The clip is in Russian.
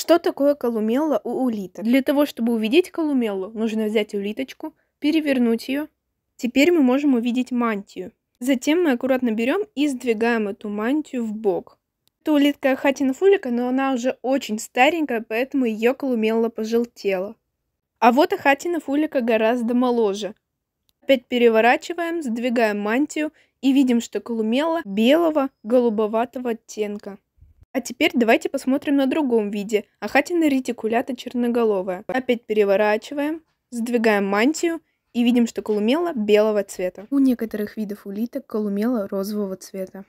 Что такое колумелла у улиток? Для того, чтобы увидеть колумеллу, нужно взять улиточку, перевернуть ее. Теперь мы можем увидеть мантию. Затем мы аккуратно берем и сдвигаем эту мантию в бок. Это улитка Ахатинфулика, но она уже очень старенькая, поэтому ее колумелла пожелтела. А вот Ахатинфулика гораздо моложе. Опять переворачиваем, сдвигаем мантию и видим, что колумела белого голубоватого оттенка. А теперь давайте посмотрим на другом виде ахатина ретикулята черноголовая. Опять переворачиваем, сдвигаем мантию и видим, что колумела белого цвета. У некоторых видов улиток колумела розового цвета.